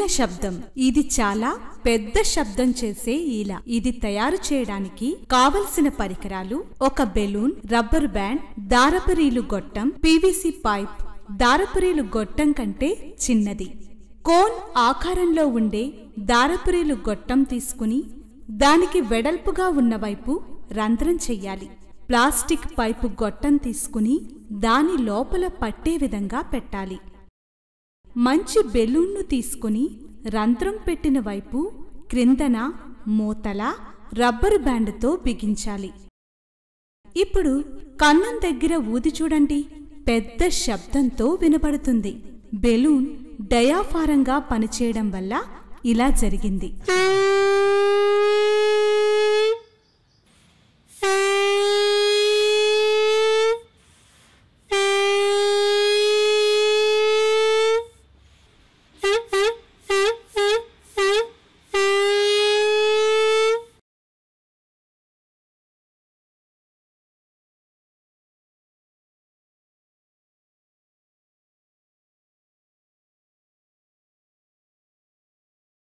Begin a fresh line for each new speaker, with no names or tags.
ఈల శబ్దం ఇది చాలా పెద్ద శబ్దం చేసే ఈల ఇది తయారు చేయడానికి కావలసిన పరికరాలు ఒక బెలూన్ రబ్బర్ బ్యాండ్ దారపురీలు గొట్టం పివిసి పైప్ దారపురీలు గొట్టం కంటే చిన్నది కోన్ ఆకారంలో ఉండే దారపురీలు గొట్టం తీసుకుని దానికి వెడల్పుగా ఉన్నవైపు రంధ్రం చెయ్యాలి ప్లాస్టిక్ పైపు గొట్టం తీసుకుని దాని లోపల పట్టే విధంగా పెట్టాలి మంచి బెలూన్ను తీసుకుని రంధ్రం పెట్టిన వైపు క్రిందన మూతల రబ్బరు బ్యాండ్తో బిగించాలి ఇప్పుడు కన్నం దగ్గర ఊది చూడండి పెద్ద శబ్దంతో వినపడుతుంది బెలూన్ డయాఫారంగా పనిచేయడం వల్ల ఇలా జరిగింది